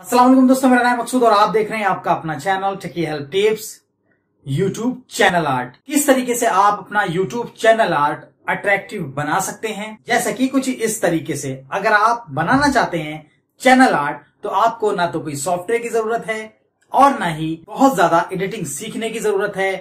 असलम दोस्तों मेरा नाम मकसूद और आप देख रहे हैं आपका अपना चैनल ठकी help tips YouTube channel art किस तरीके से आप अपना यूट्यूब चैनल आर्ट अट्रैक्टिव बना सकते हैं जैसे कि कुछ इस तरीके से अगर आप बनाना चाहते हैं चैनल आर्ट तो आपको ना तो कोई सॉफ्टवेयर की जरूरत है और ना ही बहुत ज्यादा एडिटिंग सीखने की जरूरत है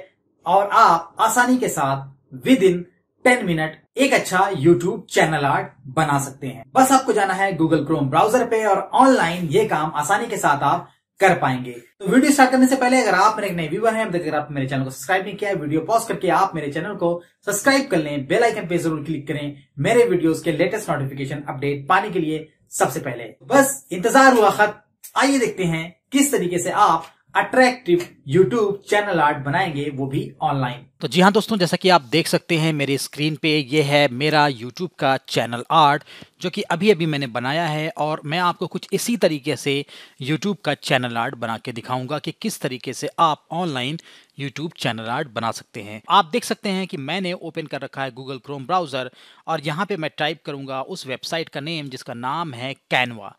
और आप आसानी के साथ विद इन टेन मिनट एक अच्छा यूट्यूब चैनल आर्ट बना सकते हैं बस आपको जाना है गूगल क्रोम ब्राउजर पे और ऑनलाइन ये काम आसानी के साथ आप कर पाएंगे तो वीडियो स्टार्ट करने से पहले अगर आप मेरे नए व्यूवर हैं अगर आप मेरे चैनल को सब्सक्राइब नहीं किया है वीडियो पॉज करके आप मेरे चैनल को सब्सक्राइब कर लें बेल आइकन पे जरूर क्लिक करें मेरे वीडियोस के लेटेस्ट नोटिफिकेशन अपडेट पाने के लिए सबसे पहले बस इंतजार हुआ खत आइए देखते हैं किस तरीके से आप अट्रैक्टिव यूट्यूब चैनल आर्ट बनाएंगे वो भी ऑनलाइन तो जी हाँ दोस्तों जैसा कि आप देख सकते हैं मेरे स्क्रीन पे ये है मेरा यूट्यूब का चैनल आर्ट जो कि अभी अभी मैंने बनाया है और मैं आपको कुछ इसी तरीके से यूट्यूब का चैनल आर्ट बना के दिखाऊंगा कि किस तरीके से आप ऑनलाइन यूट्यूब चैनल आर्ट बना सकते हैं आप देख सकते हैं कि मैंने ओपन कर रखा है गूगल क्रोम ब्राउज़र और यहाँ पे मैं टाइप करूंगा उस वेबसाइट का नेम जिसका नाम है कैनवा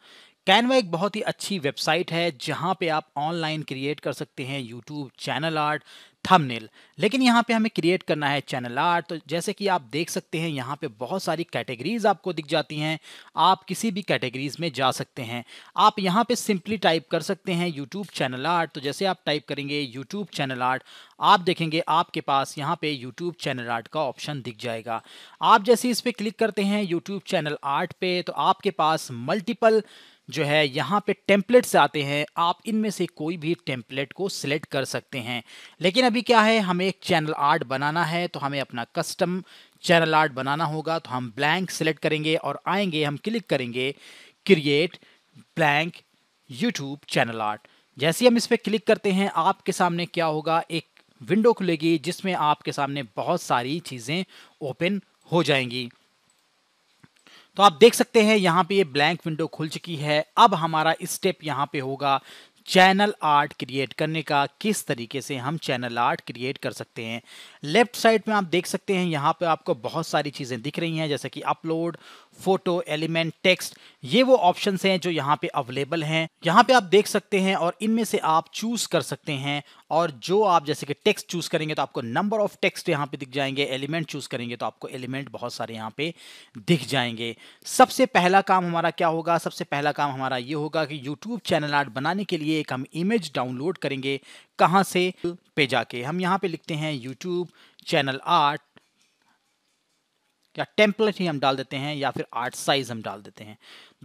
कैनवा एक बहुत ही अच्छी वेबसाइट है जहाँ पे आप ऑनलाइन क्रिएट कर सकते हैं यूट्यूब चैनल आर्ट थंबनेल लेकिन यहाँ पे हमें क्रिएट करना है चैनल आर्ट तो जैसे कि आप देख सकते हैं यहाँ पे बहुत सारी कैटेगरीज आपको दिख जाती हैं आप किसी भी कैटेगरीज में जा सकते हैं आप यहाँ पे सिंपली टाइप कर सकते हैं यूट्यूब चैनल आर्ट तो जैसे आप टाइप करेंगे यूट्यूब चैनल आर्ट आप देखेंगे आपके पास यहाँ पे यूट्यूब चैनल आर्ट का ऑप्शन दिख जाएगा आप जैसे इस पर क्लिक करते हैं यूट्यूब चैनल आर्ट पे तो आपके पास मल्टीपल जो है यहाँ पे टेम्पलेट्स आते हैं आप इनमें से कोई भी टेम्पलेट को सिलेक्ट कर सकते हैं लेकिन अभी क्या है हमें एक चैनल आर्ट बनाना है तो हमें अपना कस्टम चैनल आर्ट बनाना होगा तो हम ब्लैंक सिलेक्ट करेंगे और आएंगे हम क्लिक करेंगे create blank YouTube channel art जैसे हम इस पर क्लिक करते हैं आपके सामने क्या होगा एक विंडो खुलेगी जिसमें आपके सामने बहुत सारी चीज़ें ओपन हो जाएंगी तो आप देख सकते हैं यहाँ पे ये ब्लैंक विंडो खुल चुकी है अब हमारा स्टेप यहाँ पे होगा चैनल आर्ट क्रिएट करने का किस तरीके से हम चैनल आर्ट क्रिएट कर सकते हैं लेफ्ट साइड में आप देख सकते हैं यहाँ पे आपको बहुत सारी चीज़ें दिख रही हैं जैसे कि अपलोड फोटो एलिमेंट टेक्स्ट ये वो ऑप्शन हैं जो यहाँ पे अवेलेबल हैं यहाँ पे आप देख सकते हैं और इनमें से आप चूज कर सकते हैं और जो आप जैसे कि टेक्स्ट चूज करेंगे तो आपको नंबर ऑफ टेक्स्ट यहाँ पे दिख जाएंगे एलिमेंट चूज करेंगे तो आपको एलिमेंट बहुत सारे यहाँ पे दिख जाएंगे सबसे पहला काम हमारा क्या होगा सबसे पहला काम हमारा ये होगा कि यूट्यूब चैनल आर्ट बनाने के लिए एक हम इमेज डाउनलोड करेंगे कहाँ से पे जाके हम यहाँ पे लिखते हैं यूट्यूब चैनल आर्ट या टेम्पलेट ही हम डाल देते हैं या फिर आर्ट साइज हम डाल देते हैं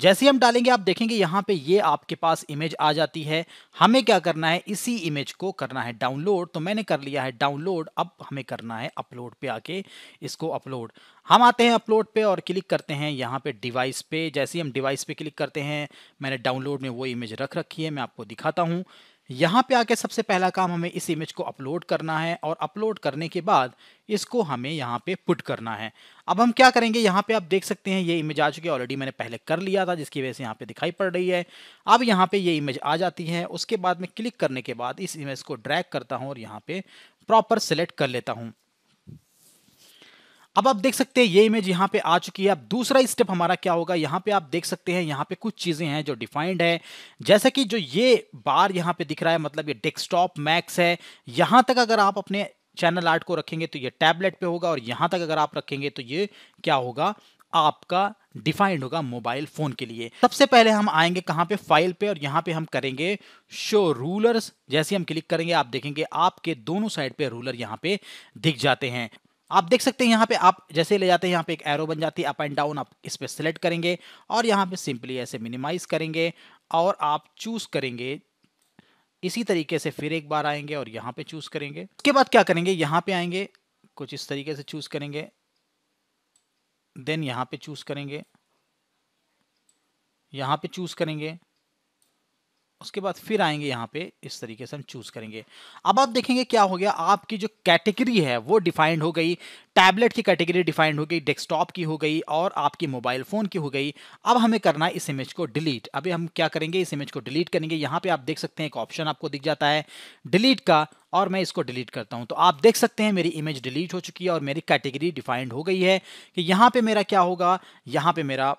जैसे हम डालेंगे आप देखेंगे यहाँ पे ये आपके पास इमेज आ जाती है हमें क्या करना है इसी इमेज को करना है डाउनलोड तो मैंने कर लिया है डाउनलोड अब हमें करना है अपलोड पे आके इसको अपलोड हम आते हैं अपलोड पे और क्लिक करते हैं यहाँ पे डिवाइस पे जैसे ही हम डिवाइस पे क्लिक करते हैं मैंने डाउनलोड में वो इमेज रख रखी है मैं आपको दिखाता हूँ यहाँ पे आके सबसे पहला काम हमें इस इमेज को अपलोड करना है और अपलोड करने के बाद इसको हमें यहाँ पे पुट करना है अब हम क्या करेंगे यहाँ पे आप देख सकते हैं ये इमेज आ चुकी है ऑलरेडी मैंने पहले कर लिया था जिसकी वजह से यहाँ पे दिखाई पड़ रही है अब यहाँ पे ये इमेज आ जाती है उसके बाद में क्लिक करने के बाद इस इमेज को ड्रैक करता हूँ और यहाँ पे प्रॉपर सेलेक्ट कर लेता हूँ अब आप देख सकते हैं ये इमेज यहाँ पे आ चुकी है अब दूसरा स्टेप हमारा क्या होगा यहाँ पे आप देख सकते हैं यहाँ पे कुछ चीज़ें हैं जो डिफाइंड है जैसे कि जो ये बार यहाँ पे दिख रहा है मतलब ये डेस्कटॉप मैक्स है यहाँ तक अगर आप अपने चैनल आर्ट को रखेंगे तो ये टैबलेट पे होगा और यहाँ तक अगर आप रखेंगे तो ये क्या होगा आपका डिफाइंड होगा मोबाइल फोन के लिए सबसे पहले हम आएंगे कहाँ पे फाइल पे और यहाँ पे हम करेंगे शो रूलर्स जैसे हम क्लिक करेंगे आप देखेंगे आपके दोनों साइड पे रूलर यहाँ पे दिख जाते हैं आप देख सकते हैं यहाँ पे आप जैसे ले जाते हैं यहाँ पे एक एरो बन जाती है अप एंड डाउन आप इस पर सिलेक्ट करेंगे और यहाँ पे सिंपली ऐसे मिनिमाइज करेंगे और आप चूज करेंगे इसी तरीके से फिर एक बार आएंगे और यहाँ पे चूज करेंगे उसके बाद क्या करेंगे यहाँ पे आएंगे कुछ इस तरीके से चूज करेंगे देन यहाँ पे चूज करेंगे यहाँ पे चूज करेंगे उसके बाद फिर आएंगे यहाँ पे इस तरीके से हम चूज करेंगे अब आप देखेंगे क्या हो गया आपकी जो कैटेगरी है वो डिफाइंड हो गई टैबलेट की कैटेगरी डिफाइंड हो गई डेस्कटॉप की हो गई और आपकी मोबाइल फ़ोन की हो गई अब हमें करना है इस इमेज को डिलीट अभी हम क्या करेंगे इस इमेज को डिलीट करेंगे यहाँ पे आप देख सकते हैं एक ऑप्शन आपको दिख जाता है डिलीट का और मैं इसको डिलीट करता हूं तो आप देख सकते हैं मेरी इमेज डिलीट हो चुकी है और मेरी कैटेगरी डिफाइंड हो गई है कि यहाँ पे मेरा क्या होगा यहाँ पे मेरा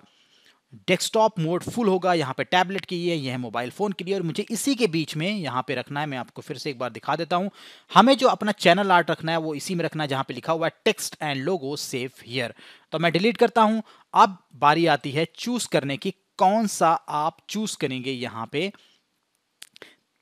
डेस्कटॉप मोड फुल होगा यहाँ पे टैबलेट के लिए यह है मोबाइल फ़ोन के लिए और मुझे इसी के बीच में यहाँ पे रखना है मैं आपको फिर से एक बार दिखा देता हूँ हमें जो अपना चैनल आर्ट रखना है वो इसी में रखना है जहाँ पे लिखा हुआ है text and logo safe here तो मैं डिलीट करता हूँ अब बारी आती है चूज़ करने की कौन सा आप चूज़ करेंगे यहाँ पे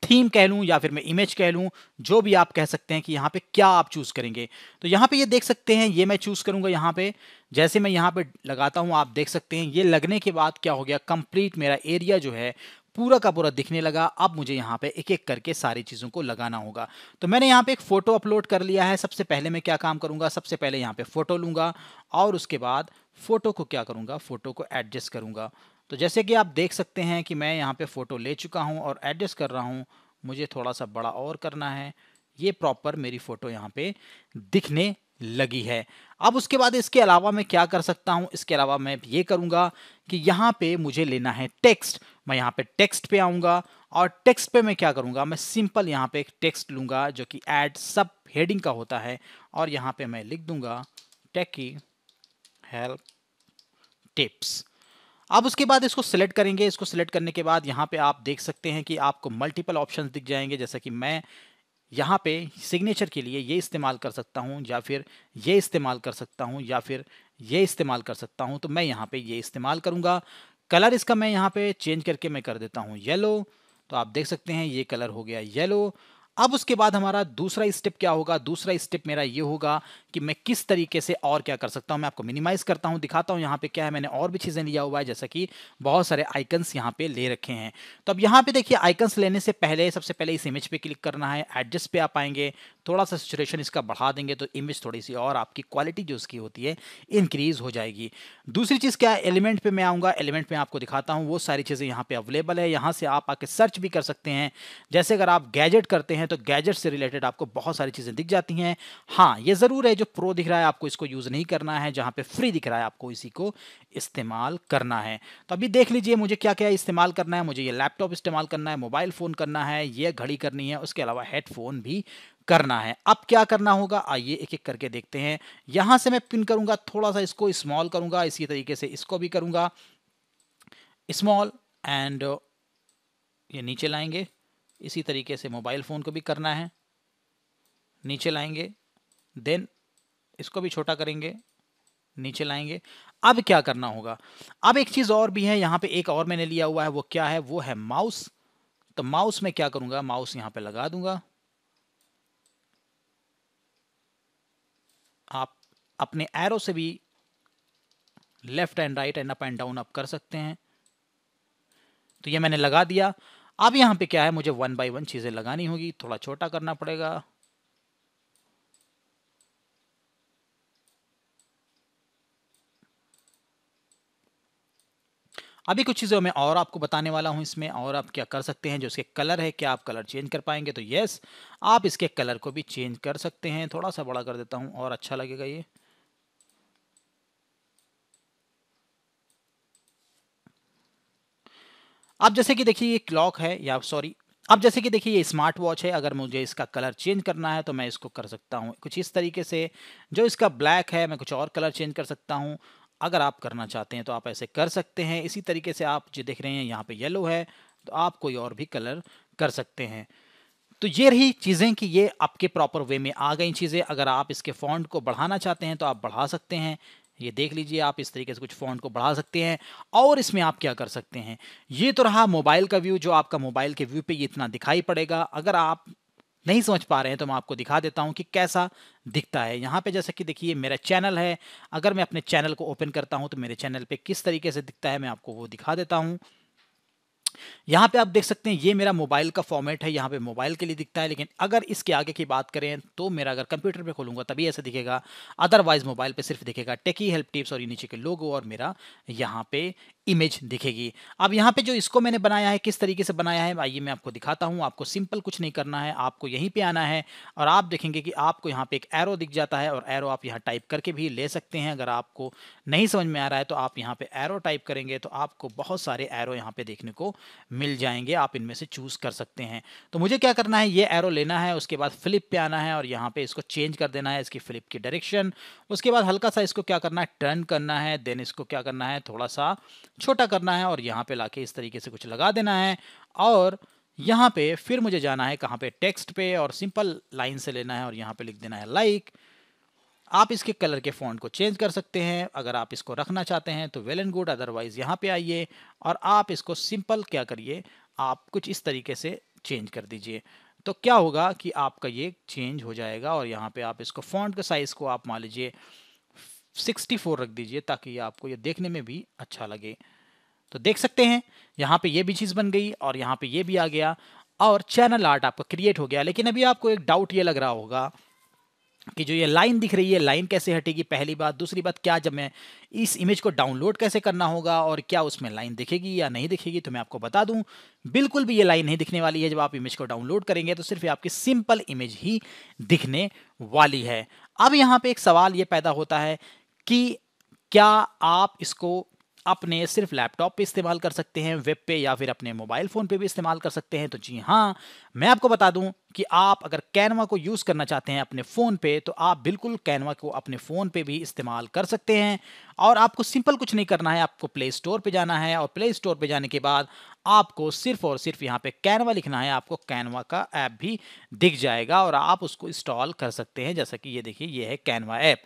थीम कह लूँ या फिर मैं इमेज कह लूँ जो भी आप कह सकते हैं कि यहाँ पे क्या आप चूज़ करेंगे तो यहाँ पे ये देख सकते हैं ये मैं चूज़ करूँगा यहाँ पे जैसे मैं यहाँ पे लगाता हूँ आप देख सकते हैं ये लगने के बाद क्या हो गया कंप्लीट मेरा एरिया जो है पूरा का पूरा दिखने लगा अब मुझे यहाँ पे एक एक करके सारी चीज़ों को लगाना होगा तो मैंने यहाँ पे एक फ़ोटो अपलोड कर लिया है सबसे पहले मैं क्या काम करूँगा सबसे पहले यहाँ पे फ़ोटो लूँगा और उसके बाद फ़ोटो को क्या करूँगा फ़ोटो को एडजस्ट करूँगा तो जैसे कि आप देख सकते हैं कि मैं यहाँ पे फ़ोटो ले चुका हूँ और एडजस्ट कर रहा हूँ मुझे थोड़ा सा बड़ा और करना है ये प्रॉपर मेरी फ़ोटो यहाँ पे दिखने लगी है अब उसके बाद इसके अलावा मैं क्या कर सकता हूँ इसके अलावा मैं ये करूँगा कि यहाँ पे मुझे लेना है टेक्स्ट मैं यहाँ पे टेक्स्ट पे आऊँगा और टेक्स्ट पे मैं क्या करूँगा मैं सिंपल यहाँ पे एक टेक्स्ट लूँगा जो कि एड सब हेडिंग का होता है और यहाँ पे मैं लिख दूँगा टेकी हेल्प टिप्स अब उसके बाद इसको सिलेक्ट करेंगे इसको सिलेक्ट करने के बाद यहाँ पे आप देख सकते हैं कि आपको मल्टीपल ऑप्शंस दिख जाएंगे जैसा कि मैं यहाँ पे सिग्नेचर के लिए ये इस्तेमाल कर सकता हूँ या फिर ये इस्तेमाल कर सकता हूँ या फिर ये इस्तेमाल कर सकता हूँ तो मैं यहाँ पर ये इस्तेमाल करूँगा कलर इसका मैं यहाँ पे चेंज करके मैं कर देता हूँ येलो तो आप देख सकते हैं ये कलर हो गया येलो अब उसके बाद हमारा दूसरा स्टेप क्या होगा दूसरा स्टेप मेरा ये होगा कि मैं किस तरीके से और क्या कर सकता हूँ मैं आपको मिनिमाइज़ करता हूँ दिखाता हूँ यहाँ पे क्या है मैंने और भी चीज़ें लिया हुआ है जैसा कि बहुत सारे आइकन्स यहाँ पे ले रखे हैं तो अब यहाँ पे देखिए आइकन्स लेने से पहले सबसे पहले इस इमेज पे क्लिक करना है एडजस्ट पर आप आएंगे थोड़ा सा सिचुएशन इसका बढ़ा देंगे तो इमेज थोड़ी सी और आपकी क्वालिटी जो इसकी होती है इंक्रीज़ हो जाएगी दूसरी चीज़ क्या है एलिमेंट पे मैं आऊँगा एलिमेंट में आपको दिखाता हूँ वो सारी चीज़ें यहाँ पे अवेलेबल है यहाँ से आप आके सर्च भी कर सकते हैं जैसे अगर आप गैजेट करते हैं तो गैजेट से रिलेटेड आपको बहुत सारी चीज़ें दिख जाती हैं हाँ ये ज़रूर है जो प्रो दिख रहा है आपको इसको यूज़ नहीं करना है जहाँ पर फ्री दिख रहा है आपको इसी को इस्तेमाल करना है तो अभी देख लीजिए मुझे क्या क्या इस्तेमाल करना है मुझे ये लैपटॉप इस्तेमाल करना है मोबाइल फ़ोन करना है ये घड़ी करनी है उसके अलावा हेडफोन भी करना है अब क्या करना होगा आइए एक एक करके देखते हैं यहां से मैं पिन करूंगा थोड़ा सा इसको स्मॉल करूंगा इसी तरीके से इसको भी करूँगा स्मॉल एंड ये नीचे लाएंगे इसी तरीके से मोबाइल फ़ोन को भी करना है नीचे लाएंगे देन इसको भी छोटा करेंगे नीचे लाएंगे अब क्या करना होगा अब एक चीज़ और भी है यहां पे एक और मैंने लिया हुआ है वो क्या है वो है माउस तो माउस में क्या करूंगा माउस यहां पे लगा दूंगा आप अपने एरो से भी left and right and up and down up कर सकते हैं तो ये मैंने लगा दिया अब यहाँ पे क्या है मुझे वन बाई वन चीज़ें लगानी होगी थोड़ा छोटा करना पड़ेगा अभी कुछ चीज़ों में और आपको बताने वाला हूँ इसमें और आप क्या कर सकते हैं जो इसके कलर है क्या आप कलर चेंज कर पाएंगे तो येस आप इसके कलर को भी चेंज कर सकते हैं थोड़ा सा बड़ा कर देता हूँ और अच्छा लगेगा ये अब जैसे कि देखिए ये क्लॉक है या सॉरी अब जैसे कि देखिए ये स्मार्ट वॉच है अगर मुझे इसका कलर चेंज करना है तो मैं इसको कर सकता हूँ कुछ इस तरीके से जो इसका ब्लैक है मैं कुछ और कलर चेंज कर सकता हूँ अगर आप करना चाहते हैं तो आप ऐसे कर सकते हैं इसी तरीके से आप जो देख रहे हैं यहाँ पे येलो है तो आप कोई और भी कलर कर सकते हैं तो ये रही चीज़ें कि ये आपके प्रॉपर वे में आ गई चीज़ें अगर आप इसके फॉन्ट को बढ़ाना चाहते हैं तो आप बढ़ा सकते हैं ये देख लीजिए आप इस तरीके से कुछ फॉन्ट को बढ़ा सकते हैं और इसमें आप क्या कर सकते हैं ये तो रहा मोबाइल का व्यू जो आपका मोबाइल के व्यू पे ये इतना दिखाई पड़ेगा अगर आप नहीं समझ पा रहे हैं तो मैं आपको दिखा देता हूं कि कैसा दिखता है यहाँ पे जैसे कि देखिए मेरा चैनल है अगर मैं अपने चैनल को ओपन करता हूं तो मेरे चैनल पे किस तरीके से दिखता है मैं आपको वो दिखा देता हूं यहाँ पे आप देख सकते हैं ये मेरा मोबाइल का फॉर्मेट है यहाँ पे मोबाइल के लिए दिखता है लेकिन अगर इसके आगे की बात करें तो मेरा अगर कंप्यूटर पे खोलूंगा तभी ऐसे दिखेगा अदरवाइज मोबाइल पे सिर्फ दिखेगा टेकी हेल्प टिप्स और ये नीचे के लोगो और मेरा यहाँ पे इमेज दिखेगी अब यहाँ पे जो इसको मैंने बनाया है किस तरीके से बनाया है आइए मैं आपको दिखाता हूँ आपको सिंपल कुछ नहीं करना है आपको यहीं पर आना है और आप देखेंगे कि आपको यहाँ पे एक एरो दिख जाता है और एरो आप यहाँ टाइप करके भी ले सकते हैं अगर आपको नहीं समझ में आ रहा है तो आप यहाँ पे एरो टाइप करेंगे तो आपको बहुत सारे एरो यहाँ पे देखने को मिल जाएंगे आप इनमें से चूज़ कर सकते हैं तो मुझे क्या करना है ये एरो लेना है उसके बाद फ्लिप पे आना है और यहाँ पे इसको चेंज कर देना है इसकी फ्लिप की डायरेक्शन उसके बाद हल्का सा इसको क्या करना है टर्न करना है देन इसको क्या करना है थोड़ा सा छोटा करना है और यहाँ पे लाके इस तरीके से कुछ लगा देना है और यहाँ पे फिर मुझे जाना है कहाँ पे टेक्स्ट पे और सिंपल लाइन से लेना है और यहाँ पे लिख देना है लाइक like, आप इसके कलर के फ़ॉन्ट को चेंज कर सकते हैं अगर आप इसको रखना चाहते हैं तो वेल एंड गुड अदरवाइज़ यहाँ पे आइए और आप इसको सिंपल क्या करिए आप कुछ इस तरीके से चेंज कर दीजिए तो क्या होगा कि आपका ये चेंज हो जाएगा और यहाँ पे आप इसको फॉन्ट के साइज़ को आप मान लीजिए 64 रख दीजिए ताकि आपको ये देखने में भी अच्छा लगे तो देख सकते हैं यहाँ पे ये भी चीज़ बन गई और यहाँ पे ये भी आ गया और चैनल आर्ट आपका क्रिएट हो गया लेकिन अभी आपको एक डाउट ये लग रहा होगा कि जो ये लाइन दिख रही है लाइन कैसे हटेगी पहली बात दूसरी बात क्या जब मैं इस इमेज को डाउनलोड कैसे करना होगा और क्या उसमें लाइन दिखेगी या नहीं दिखेगी तो मैं आपको बता दूं बिल्कुल भी ये लाइन नहीं दिखने वाली है जब आप इमेज को डाउनलोड करेंगे तो सिर्फ आपकी सिंपल इमेज ही दिखने वाली है अब यहाँ पर एक सवाल ये पैदा होता है कि क्या आप इसको अपने सिर्फ लैपटॉप पे इस्तेमाल कर सकते हैं वेब पे या फिर अपने मोबाइल फ़ोन पे भी इस्तेमाल कर सकते हैं तो जी हाँ मैं आपको बता दूं कि आप अगर कैनवा को यूज़ करना चाहते हैं अपने फ़ोन पे तो आप बिल्कुल कैनवा को अपने फ़ोन पे भी इस्तेमाल कर सकते हैं और आपको सिंपल कुछ नहीं करना है आपको प्ले स्टोर पर जाना है और प्ले स्टोर पर जाने के बाद आपको सिर्फ और सिर्फ यहाँ पे कैनवा लिखना है आपको कैनवा का ऐप भी दिख जाएगा और आप उसको इंस्टॉल कर सकते हैं जैसा कि ये देखिए ये है कैनवा ऐप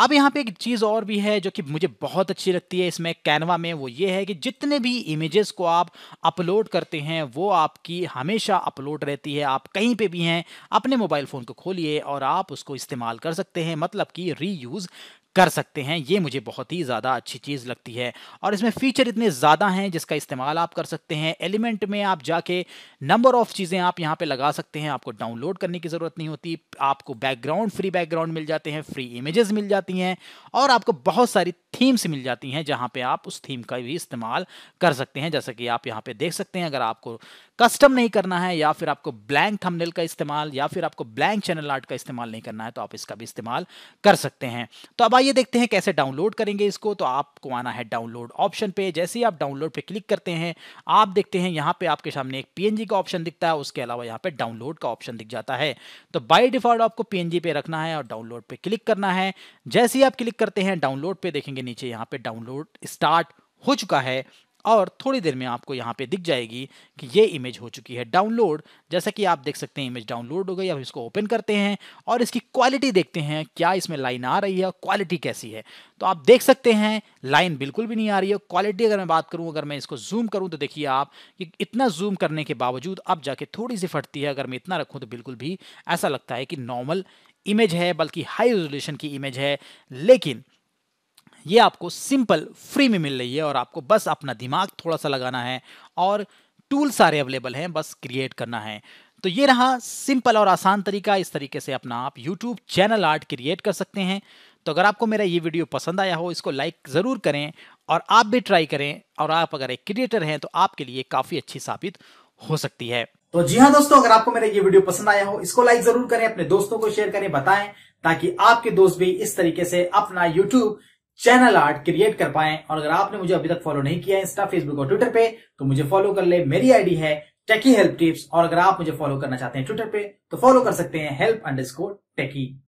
अब यहाँ पे एक चीज़ और भी है जो कि मुझे बहुत अच्छी लगती है इसमें कैनवा में वो ये है कि जितने भी इमेजेस को आप अपलोड करते हैं वो आपकी हमेशा अपलोड रहती है आप कहीं पे भी हैं अपने मोबाइल फ़ोन को खोलिए और आप उसको इस्तेमाल कर सकते हैं मतलब कि रीयूज़ कर सकते हैं ये मुझे बहुत ही ज़्यादा अच्छी चीज़ लगती है और इसमें फीचर इतने ज़्यादा हैं जिसका इस्तेमाल आप कर सकते हैं एलिमेंट में आप जाके नंबर ऑफ़ चीज़ें आप यहाँ पे लगा सकते हैं आपको डाउनलोड करने की ज़रूरत नहीं होती आपको बैकग्राउंड फ्री बैकग्राउंड मिल जाते हैं फ्री इमेजेस मिल जाती हैं और आपको बहुत सारी थीम्स मिल जाती हैं जहाँ पर आप उस थीम का भी इस्तेमाल कर सकते हैं जैसा कि आप यहाँ पर देख सकते हैं अगर आपको कस्टम नहीं करना है या फिर आपको ब्लैंक थंबनेल का इस्तेमाल या फिर आपको ब्लैंक चैनल आर्ट का इस्तेमाल नहीं करना है तो आप इसका भी इस्तेमाल कर सकते हैं तो अब आइए देखते हैं कैसे डाउनलोड करेंगे इसको तो आपको आना है डाउनलोड ऑप्शन पे जैसे ही आप डाउनलोड पे क्लिक करते हैं आप देखते हैं यहाँ पे आपके सामने एक पीएनजी का ऑप्शन दिखता है उसके अलावा यहाँ पे डाउनलोड का ऑप्शन दिख जाता है तो बाय डिफॉल्ट आपको पीएनजी पे रखना है और डाउनलोड पे क्लिक करना है जैसे ही आप क्लिक करते हैं डाउनलोड पे देखेंगे नीचे यहाँ पे डाउनलोड स्टार्ट हो चुका है और थोड़ी देर में आपको यहाँ पे दिख जाएगी कि ये इमेज हो चुकी है डाउनलोड जैसा कि आप देख सकते हैं इमेज डाउनलोड हो गई अब इसको ओपन करते हैं और इसकी क्वालिटी देखते हैं क्या इसमें लाइन आ रही है और क्वालिटी कैसी है तो आप देख सकते हैं लाइन बिल्कुल भी नहीं आ रही है क्वालिटी अगर मैं बात करूँ अगर मैं इसको जूम करूँ तो देखिए आप कि इतना जूम करने के बावजूद अब जाके थोड़ी सी फटती है अगर मैं इतना रखूँ तो बिल्कुल भी ऐसा लगता है कि नॉर्मल इमेज है बल्कि हाई रेजोल्यूशन की इमेज है लेकिन ये आपको सिंपल फ्री में मिल रही है और आपको बस अपना दिमाग थोड़ा सा लगाना है और टूल सारे अवेलेबल हैं बस क्रिएट करना है तो ये रहा सिंपल और आसान तरीका इस तरीके से अपना आप यूट्यूब चैनल आर्ट क्रिएट कर सकते हैं तो अगर आपको मेरा ये वीडियो पसंद आया हो इसको लाइक ज़रूर करें और आप भी ट्राई करें और आप अगर एक क्रिएटर हैं तो आपके लिए काफ़ी अच्छी साबित हो सकती है तो जी हाँ दोस्तों अगर आपको मेरा ये वीडियो पसंद आया हो इसको लाइक जरूर करें अपने दोस्तों को शेयर करें बताएं ताकि आपके दोस्त भी इस तरीके से अपना यूट्यूब चैनल आर्ट क्रिएट कर पाए और अगर आपने मुझे अभी तक फॉलो नहीं किया है इंस्टा फेसबुक और ट्विटर पे तो मुझे फॉलो कर ले मेरी आईडी है टेकी हेल्प टिप्स और अगर आप मुझे फॉलो करना चाहते हैं ट्विटर पे तो फॉलो कर सकते हैं हेल्प स्कोर टेकी